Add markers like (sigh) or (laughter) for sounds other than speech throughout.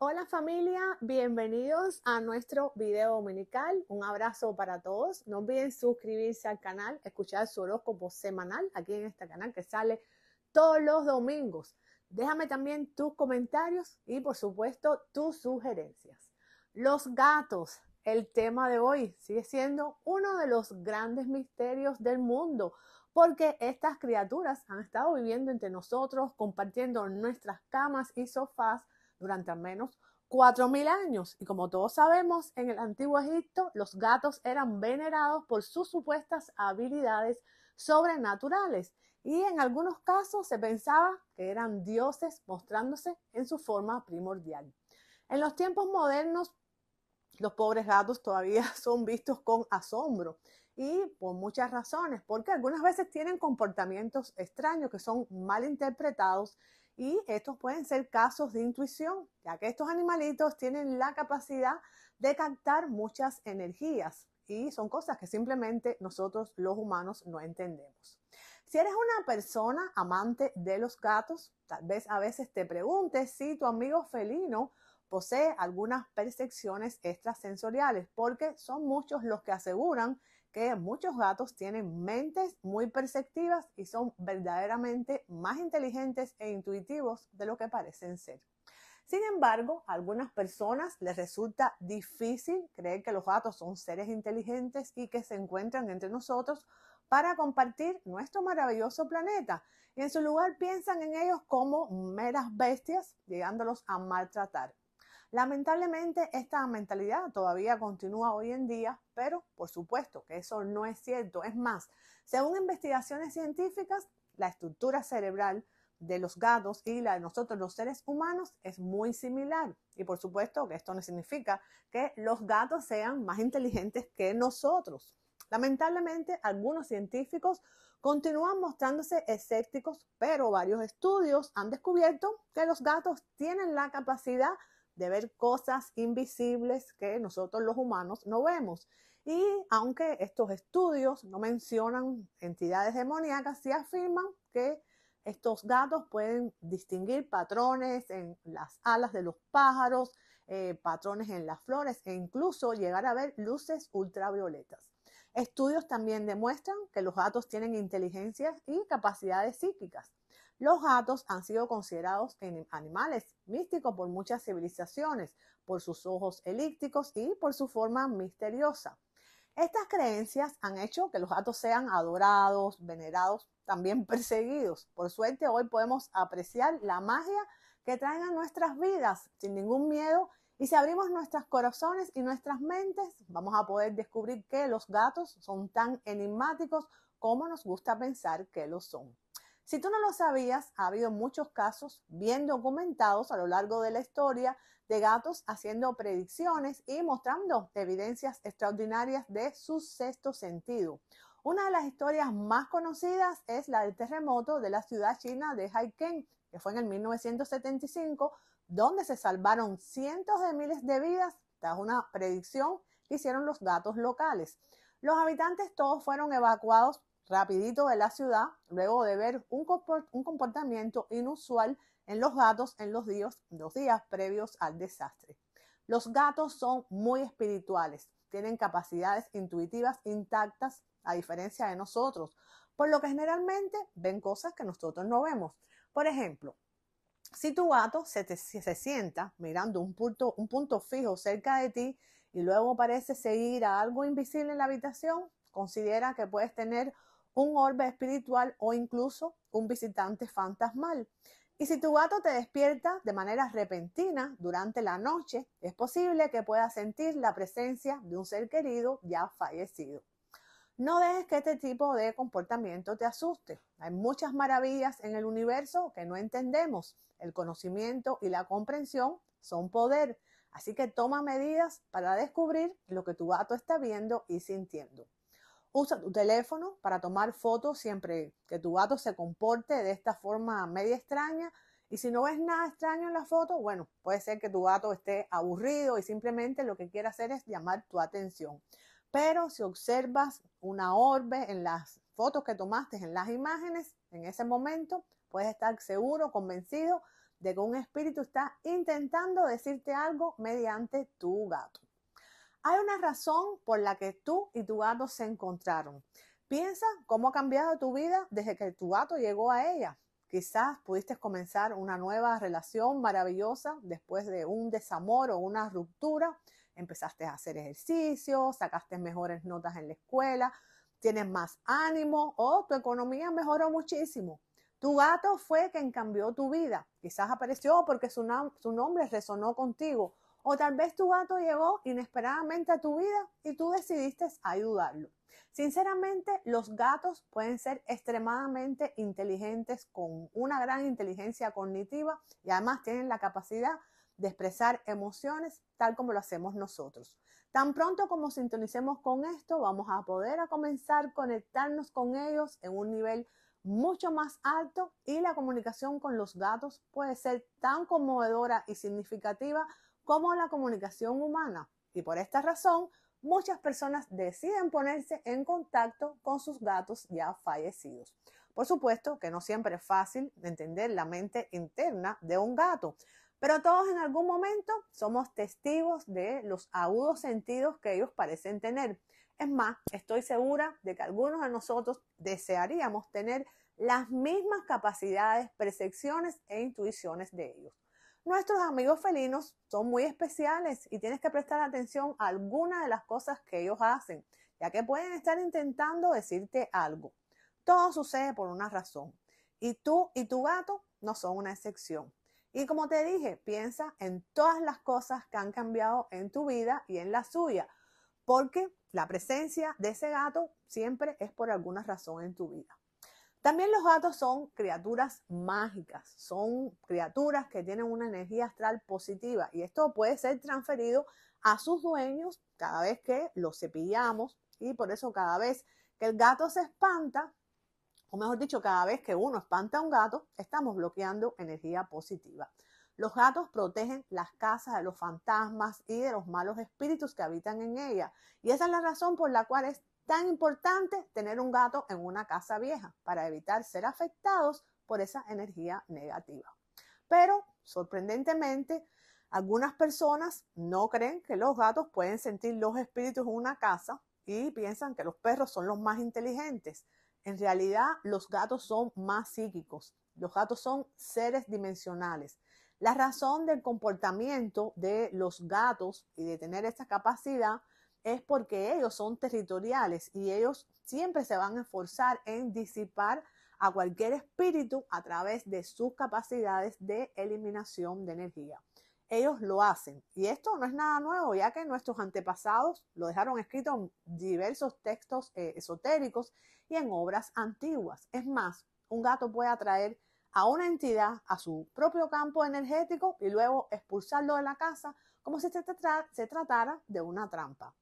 Hola familia, bienvenidos a nuestro video dominical. Un abrazo para todos. No olviden suscribirse al canal, escuchar su horóscopo semanal aquí en este canal que sale todos los domingos. Déjame también tus comentarios y por supuesto tus sugerencias. Los gatos, el tema de hoy sigue siendo uno de los grandes misterios del mundo porque estas criaturas han estado viviendo entre nosotros, compartiendo nuestras camas y sofás durante al menos 4.000 años. Y como todos sabemos, en el antiguo Egipto los gatos eran venerados por sus supuestas habilidades sobrenaturales y en algunos casos se pensaba que eran dioses mostrándose en su forma primordial. En los tiempos modernos, los pobres gatos todavía (laughs) son vistos con asombro y por muchas razones, porque algunas veces tienen comportamientos extraños que son mal interpretados y estos pueden ser casos de intuición, ya que estos animalitos tienen la capacidad de captar muchas energías y son cosas que simplemente nosotros los humanos no entendemos. Si eres una persona amante de los gatos, tal vez a veces te preguntes si tu amigo felino posee algunas percepciones extrasensoriales, porque son muchos los que aseguran muchos gatos tienen mentes muy perceptivas y son verdaderamente más inteligentes e intuitivos de lo que parecen ser. Sin embargo, a algunas personas les resulta difícil creer que los gatos son seres inteligentes y que se encuentran entre nosotros para compartir nuestro maravilloso planeta y en su lugar piensan en ellos como meras bestias, llegándolos a maltratar. Lamentablemente esta mentalidad todavía continúa hoy en día, pero por supuesto que eso no es cierto. Es más, según investigaciones científicas, la estructura cerebral de los gatos y la de nosotros los seres humanos es muy similar. Y por supuesto que esto no significa que los gatos sean más inteligentes que nosotros. Lamentablemente, algunos científicos continúan mostrándose escépticos, pero varios estudios han descubierto que los gatos tienen la capacidad de ver cosas invisibles que nosotros los humanos no vemos. Y aunque estos estudios no mencionan entidades demoníacas, sí afirman que estos gatos pueden distinguir patrones en las alas de los pájaros, eh, patrones en las flores e incluso llegar a ver luces ultravioletas. Estudios también demuestran que los gatos tienen inteligencia y capacidades psíquicas. Los gatos han sido considerados animales místicos por muchas civilizaciones, por sus ojos elípticos y por su forma misteriosa. Estas creencias han hecho que los gatos sean adorados, venerados, también perseguidos. Por suerte, hoy podemos apreciar la magia que traen a nuestras vidas sin ningún miedo y si abrimos nuestros corazones y nuestras mentes, vamos a poder descubrir que los gatos son tan enigmáticos como nos gusta pensar que lo son. Si tú no lo sabías, ha habido muchos casos bien documentados a lo largo de la historia de gatos haciendo predicciones y mostrando evidencias extraordinarias de su sexto sentido. Una de las historias más conocidas es la del terremoto de la ciudad china de Haikeng, que fue en el 1975, donde se salvaron cientos de miles de vidas tras una predicción que hicieron los gatos locales. Los habitantes todos fueron evacuados rapidito de la ciudad, luego de ver un, comportamiento inusual en los gatos en los días, los días previos al desastre. Los gatos son muy espirituales, tienen capacidades intuitivas intactas a diferencia de nosotros, por lo que generalmente ven cosas que nosotros no vemos. Por ejemplo, si tu gato se, sienta mirando un punto, un punto fijo cerca de ti y luego parece seguir a algo invisible en la habitación, considera que puedes tener un orbe espiritual o incluso un visitante fantasmal. Y si tu gato te despierta de manera repentina durante la noche, es posible que puedas sentir la presencia de un ser querido ya fallecido. No dejes que este tipo de comportamiento te asuste. Hay muchas maravillas en el universo que no entendemos. El conocimiento y la comprensión son poder, así que toma medidas para descubrir lo que tu gato está viendo y sintiendo. Usa tu teléfono para tomar fotos siempre que tu gato se comporte de esta forma media extraña. Y si no ves nada extraño en la foto, bueno, puede ser que tu gato esté aburrido y simplemente lo que quiere hacer es llamar tu atención. Pero si observas una orbe en las fotos que tomaste, en las imágenes, en ese momento, puedes estar seguro, convencido de que un espíritu está intentando decirte algo mediante tu gato. Hay una razón por la que tú y tu gato se encontraron. Piensa cómo ha cambiado tu vida desde que tu gato llegó a ella. Quizás pudiste comenzar una nueva relación maravillosa después de un desamor o una ruptura. Empezaste a hacer ejercicio, sacaste mejores notas en la escuela, tienes más ánimo o tu economía mejoró muchísimo. Tu gato fue quien cambió tu vida. Quizás apareció porque su nombre resonó contigo o tal vez tu gato llegó inesperadamente a tu vida y tú decidiste ayudarlo. Sinceramente, los gatos pueden ser extremadamente inteligentes con una gran inteligencia cognitiva y además tienen la capacidad de expresar emociones tal como lo hacemos nosotros. Tan pronto como sintonicemos con esto, vamos a poder comenzar a conectarnos con ellos en un nivel mucho más alto y la comunicación con los gatos puede ser tan conmovedora y significativa como la comunicación humana y por esta razón muchas personas deciden ponerse en contacto con sus gatos ya fallecidos. Por supuesto que no siempre es fácil entender la mente interna de un gato, pero todos en algún momento somos testigos de los agudos sentidos que ellos parecen tener. Es más, estoy segura de que algunos de nosotros desearíamos tener las mismas capacidades, percepciones e intuiciones de ellos. Nuestros amigos felinos son muy especiales y tienes que prestar atención a algunas de las cosas que ellos hacen, ya que pueden estar intentando decirte algo. Todo sucede por una razón y tú y tu gato no son una excepción. Y como te dije, piensa en todas las cosas que han cambiado en tu vida y en la suya, porque la presencia de ese gato siempre es por alguna razón en tu vida. También los gatos son criaturas mágicas, son criaturas que tienen una energía astral positiva y esto puede ser transferido a sus dueños cada vez que los cepillamos y por eso cada vez que el gato se espanta, o mejor dicho, cada vez que uno espanta a un gato, estamos bloqueando energía positiva. Los gatos protegen las casas de los fantasmas y de los malos espíritus que habitan en ella. Y esa es la razón por la cual Tan importante tener un gato en una casa vieja para evitar ser afectados por esa energía negativa. Pero, sorprendentemente, algunas personas no creen que los gatos pueden sentir los espíritus en una casa y piensan que los perros son los más inteligentes. En realidad, los gatos son más psíquicos. Los gatos son seres dimensionales. La razón del comportamiento de los gatos y de tener esta capacidad es porque ellos son territoriales y ellos siempre se van a esforzar en disipar a cualquier espíritu a través de sus capacidades de eliminación de energía. Ellos lo hacen y esto no es nada nuevo ya que nuestros antepasados lo dejaron escrito en diversos textos eh, esotéricos y en obras antiguas. Es más, un gato puede atraer a una entidad a su propio campo energético y luego expulsarlo de la casa como si se, tratara de una trampa.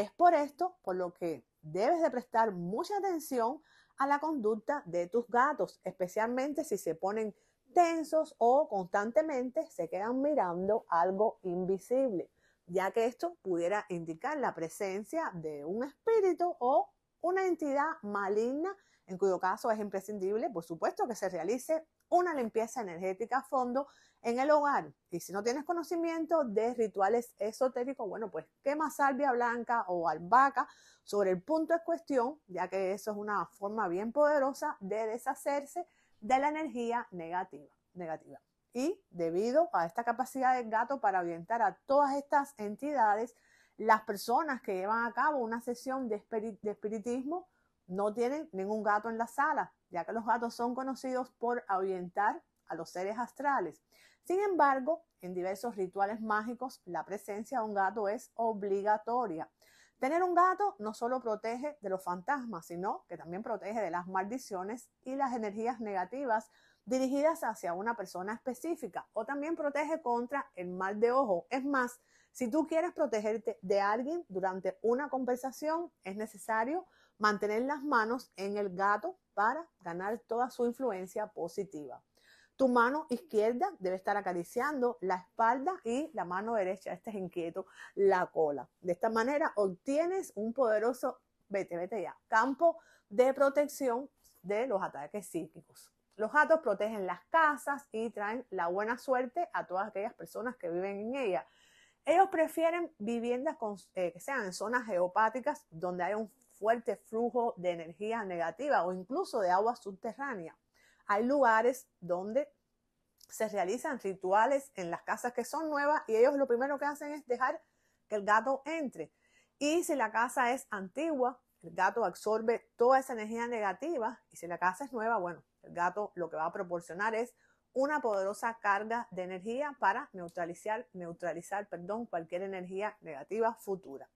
Es por esto por lo que debes de prestar mucha atención a la conducta de tus gatos, especialmente si se ponen tensos o constantemente se quedan mirando algo invisible, ya que esto pudiera indicar la presencia de un espíritu o una entidad maligna, en cuyo caso es imprescindible, por supuesto, que se realice una limpieza energética a fondo en el hogar. Y si no tienes conocimiento de rituales esotéricos, bueno, pues quema salvia blanca o albahaca sobre el punto en cuestión, ya que eso es una forma bien poderosa de deshacerse de la energía negativa. negativa. Y debido a esta capacidad del gato para orientar a todas estas entidades, las personas que llevan a cabo una sesión de espiritismo no tienen ningún gato en la sala, ya que los gatos son conocidos por ahuyentar a los seres astrales. Sin embargo, en diversos rituales mágicos, la presencia de un gato es obligatoria. Tener un gato no solo protege de los fantasmas, sino que también protege de las maldiciones y las energías negativas dirigidas hacia una persona específica o también protege contra el mal de ojo. Es más, si tú quieres protegerte de alguien durante una conversación, es necesario mantener las manos en el gato para ganar toda su influencia positiva. Tu mano izquierda debe estar acariciando la espalda y la mano derecha, este es inquieto, la cola. De esta manera obtienes un poderoso, ya, campo de protección de los ataques psíquicos. Los gatos protegen las casas y traen la buena suerte a todas aquellas personas que viven en ellas. Ellos prefieren viviendas eh, que sean en zonas geopáticas donde hay un fuerte flujo de energía negativa o incluso de agua subterránea. Hay lugares donde se realizan rituales en las casas que son nuevas y ellos lo primero que hacen es dejar que el gato entre. Y si la casa es antigua, el gato absorbe toda esa energía negativa y si la casa es nueva, bueno, el gato lo que va a proporcionar es una poderosa carga de energía para neutralizar, neutralizar perdón, cualquier energía negativa futura.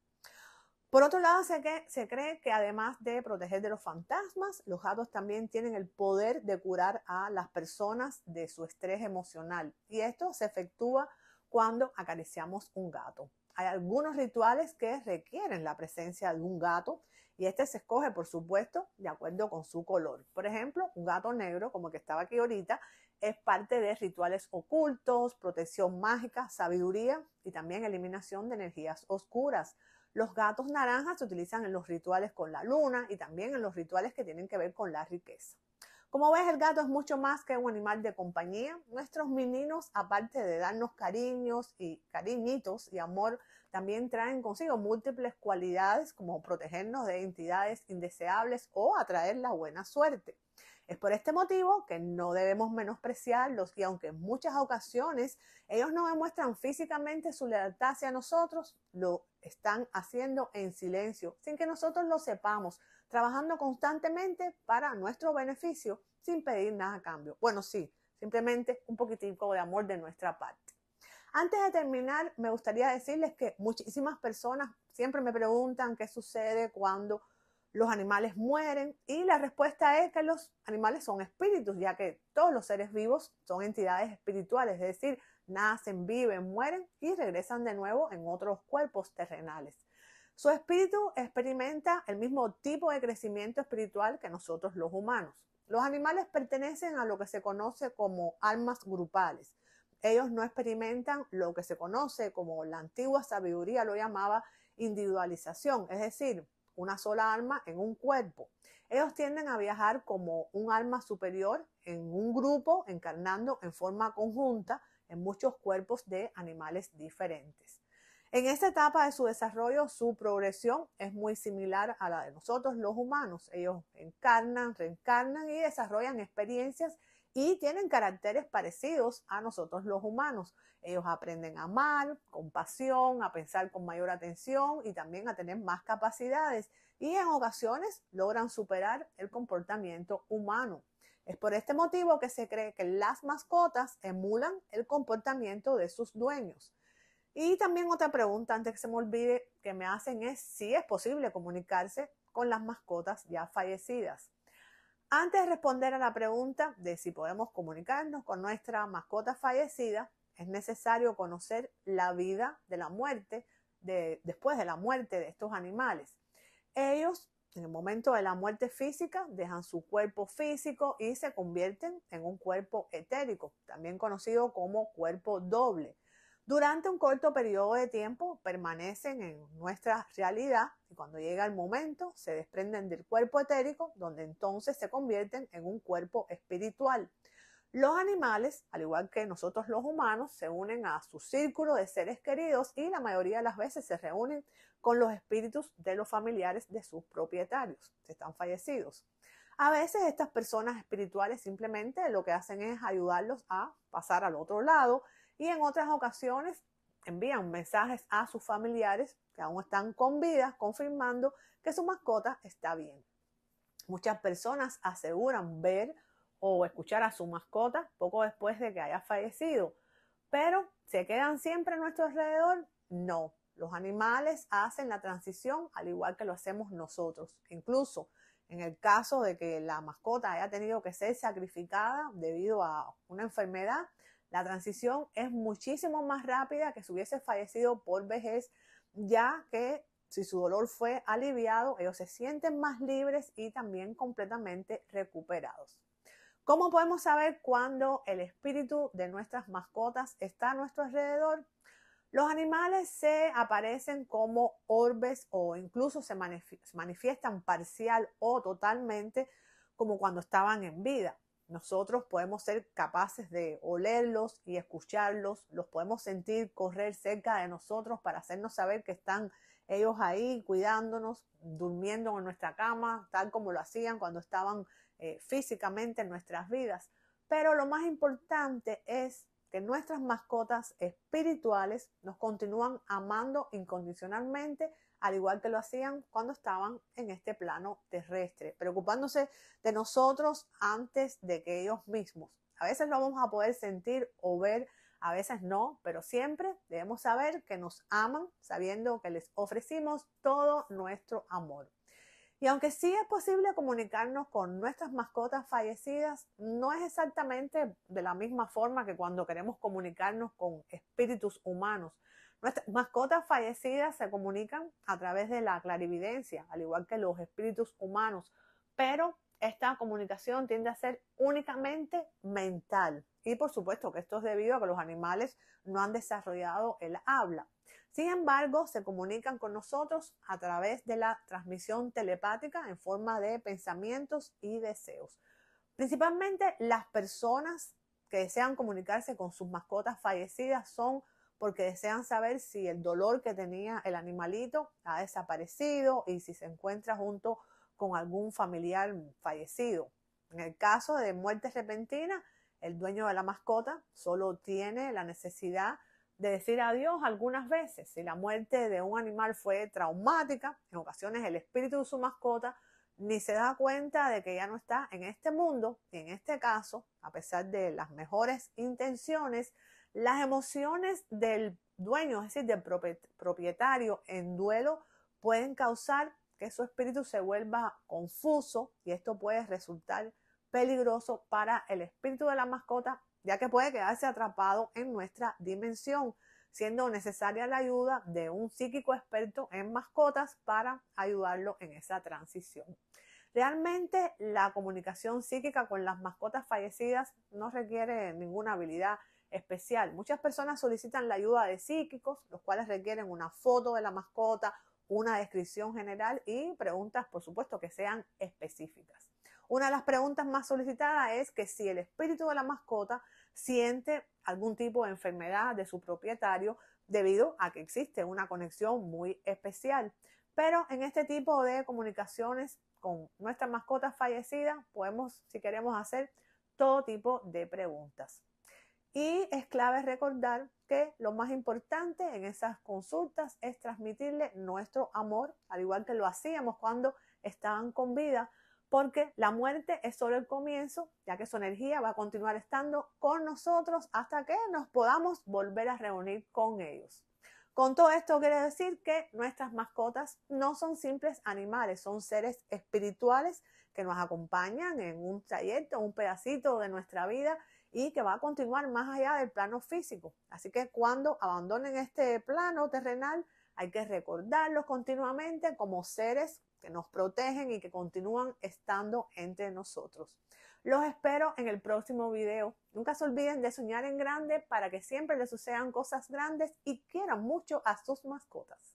Por otro lado, se, cree que además de proteger de los fantasmas, los gatos también tienen el poder de curar a las personas de su estrés emocional. Y esto se efectúa cuando acariciamos un gato. Hay algunos rituales que requieren la presencia de un gato y este se escoge, por supuesto, de acuerdo con su color. Por ejemplo, un gato negro, como el que estaba aquí ahorita, es parte de rituales ocultos, protección mágica, sabiduría y también eliminación de energías oscuras. Los gatos naranjas se utilizan en los rituales con la luna y también en los rituales que tienen que ver con la riqueza. Como ves, el gato es mucho más que un animal de compañía. Nuestros meninos, aparte de darnos cariños y cariñitos y amor, también traen consigo múltiples cualidades como protegernos de entidades indeseables o atraer la buena suerte. Es por este motivo que no debemos menospreciarlos y aunque en muchas ocasiones ellos no demuestran físicamente su lealtad hacia nosotros, lo están haciendo en silencio, sin que nosotros lo sepamos, trabajando constantemente para nuestro beneficio sin pedir nada a cambio. Bueno, sí, simplemente un poquitico de amor de nuestra parte. Antes de terminar, me gustaría decirles que muchísimas personas siempre me preguntan qué sucede cuando los animales mueren y la respuesta es que los animales son espíritus, ya que todos los seres vivos son entidades espirituales, es decir, nacen, viven, mueren y regresan de nuevo en otros cuerpos terrenales. Su espíritu experimenta el mismo tipo de crecimiento espiritual que nosotros los humanos. Los animales pertenecen a lo que se conoce como almas grupales. Ellos no experimentan lo que se conoce como la antigua sabiduría lo llamaba individualización, es decir, una sola alma en un cuerpo. Ellos tienden a viajar como un alma superior en un grupo, encarnando en forma conjunta, en muchos cuerpos de animales diferentes. En esta etapa de su desarrollo, su progresión es muy similar a la de nosotros los humanos. Ellos encarnan, reencarnan y desarrollan experiencias y tienen caracteres parecidos a nosotros los humanos. Ellos aprenden a amar, con pasión, a pensar con mayor atención y también a tener más capacidades y en ocasiones logran superar el comportamiento humano. Es por este motivo que se cree que las mascotas emulan el comportamiento de sus dueños. Y también otra pregunta antes que se me olvide que me hacen es si es posible comunicarse con las mascotas ya fallecidas. Antes de responder a la pregunta de si podemos comunicarnos con nuestra mascota fallecida, es necesario conocer la vida de la muerte, después de la muerte de estos animales. Ellos en el momento de la muerte física, dejan su cuerpo físico y se convierten en un cuerpo etérico, también conocido como cuerpo doble. Durante un corto periodo de tiempo permanecen en nuestra realidad y cuando llega el momento se desprenden del cuerpo etérico, donde entonces se convierten en un cuerpo espiritual. Los animales, al igual que nosotros los humanos, se unen a su círculo de seres queridos y la mayoría de las veces se reúnen con los espíritus de los familiares de sus propietarios, que están fallecidos. A veces estas personas espirituales simplemente lo que hacen es ayudarlos a pasar al otro lado y en otras ocasiones envían mensajes a sus familiares que aún están con vida confirmando que su mascota está bien. Muchas personas aseguran ver o escuchar a su mascota poco después de que haya fallecido. Pero, ¿se quedan siempre a nuestro alrededor? No. Los animales hacen la transición al igual que lo hacemos nosotros. Incluso en el caso de que la mascota haya tenido que ser sacrificada debido a una enfermedad, la transición es muchísimo más rápida que si hubiese fallecido por vejez, ya que si su dolor fue aliviado, ellos se sienten más libres y también completamente recuperados. ¿Cómo podemos saber cuando el espíritu de nuestras mascotas está a nuestro alrededor? Los animales se aparecen como orbes o incluso se manifiestan parcial o totalmente como cuando estaban en vida. Nosotros podemos ser capaces de olerlos y escucharlos, los podemos sentir correr cerca de nosotros para hacernos saber que están ellos ahí cuidándonos, durmiendo en nuestra cama, tal como lo hacían cuando estaban eh, físicamente en nuestras vidas. Pero lo más importante es que nuestras mascotas espirituales nos continúan amando incondicionalmente, al igual que lo hacían cuando estaban en este plano terrestre, preocupándose de nosotros antes de que ellos mismos. A veces lo vamos a poder sentir o ver a veces no, pero siempre debemos saber que nos aman sabiendo que les ofrecimos todo nuestro amor. Y aunque sí es posible comunicarnos con nuestras mascotas fallecidas, no es exactamente de la misma forma que cuando queremos comunicarnos con espíritus humanos. Nuestras mascotas fallecidas se comunican a través de la clarividencia, al igual que los espíritus humanos, pero esta comunicación tiende a ser únicamente mental, y por supuesto que esto es debido a que los animales no han desarrollado el habla. Sin embargo, se comunican con nosotros a través de la transmisión telepática en forma de pensamientos y deseos. Principalmente las personas que desean comunicarse con sus mascotas fallecidas son porque desean saber si el dolor que tenía el animalito ha desaparecido y si se encuentra junto con algún familiar fallecido. En el caso de muertes repentinas, el dueño de la mascota solo tiene la necesidad de decir adiós algunas veces. Si la muerte de un animal fue traumática, en ocasiones el espíritu de su mascota ni se da cuenta de que ya no está en este mundo en este caso, a pesar de las mejores intenciones, las emociones del dueño, es decir, del propietario en duelo, pueden causar que su espíritu se vuelva confuso y esto puede resultar peligroso para el espíritu de la mascota, ya que puede quedarse atrapado en nuestra dimensión, siendo necesaria la ayuda de un psíquico experto en mascotas para ayudarlo en esa transición. Realmente la comunicación psíquica con las mascotas fallecidas no requiere ninguna habilidad especial. Muchas personas solicitan la ayuda de psíquicos, los cuales requieren una foto de la mascota, una descripción general y preguntas, por supuesto, que sean específicas. Una de las preguntas más solicitadas es que si el espíritu de la mascota siente algún tipo de enfermedad de su propietario debido a que existe una conexión muy especial. Pero en este tipo de comunicaciones con nuestra mascota fallecida podemos, si queremos, hacer todo tipo de preguntas. Y es clave recordar que lo más importante en esas consultas es transmitirle nuestro amor, al igual que lo hacíamos cuando estaban con vida, porque la muerte es solo el comienzo, ya que su energía va a continuar estando con nosotros hasta que nos podamos volver a reunir con ellos. Con todo esto quiere decir que nuestras mascotas no son simples animales, son seres espirituales que nos acompañan en un trayecto, un pedacito de nuestra vida y que va a continuar más allá del plano físico. Así que cuando abandonen este plano terrenal, hay que recordarlos continuamente como seres que nos protegen y que continúan estando entre nosotros. Los espero en el próximo video. Nunca se olviden de soñar en grande para que siempre les sucedan cosas grandes y quieran mucho a sus mascotas.